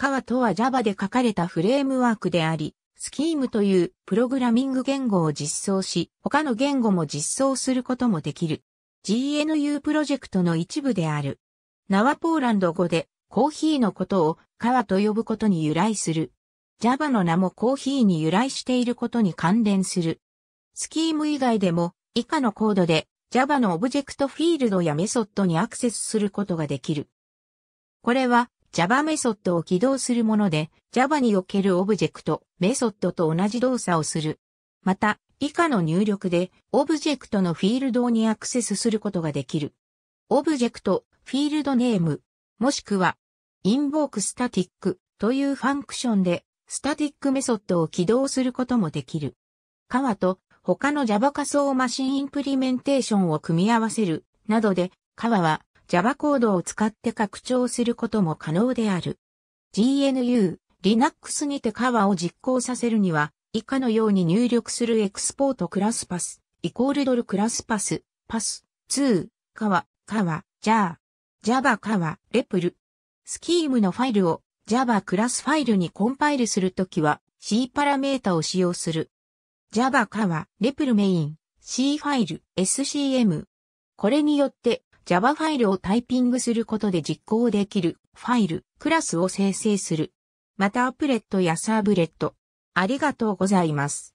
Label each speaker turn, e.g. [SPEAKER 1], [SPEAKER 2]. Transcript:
[SPEAKER 1] カワとは Java で書かれたフレームワークであり、スキームというプログラミング言
[SPEAKER 2] 語を実装し、他の言語も実装することもできる。GNU プロジェクトの一部である。ナワポーランド語でコーヒーのことをカワと呼ぶことに由来する。Java の名もコーヒーに由来していることに関連する。スキーム以外でも以下のコードで Java のオブジェクトフィールドやメソッドにアクセスすることができる。これは Java メソッドを起動するもので、Java におけるオブジェクト、メソッドと同じ動作をする。また、以下の入力で、オブジェクトのフィールドにアクセスすることができる。オブジェクト、フィールドネーム、もしくは、インボークスタティックというファンクションで、スタティックメソッドを起動することもできる。Kava と他の Java 仮想マシンインプリメンテーションを組み合わせる、などで、Kava は Java コードを使って拡張することも可能である。GNU、Linux にて k a v a を実行させるには、以下のように入力するエクスポートクラスパス、イコールドルクラスパス、パス、ー、k a v a k a v a JAR、Java、k a v a レプル。スキームのファイルを Java クラスファイルにコンパイルするときは C パラメータを使用する。Java、k a v a レプルメイン、C ファイル、SCM。これによって Java ファイルをタイピングすることで実行できるファイル、クラスを生成する。
[SPEAKER 1] またアプレットやサーブレット。ありがとうございます。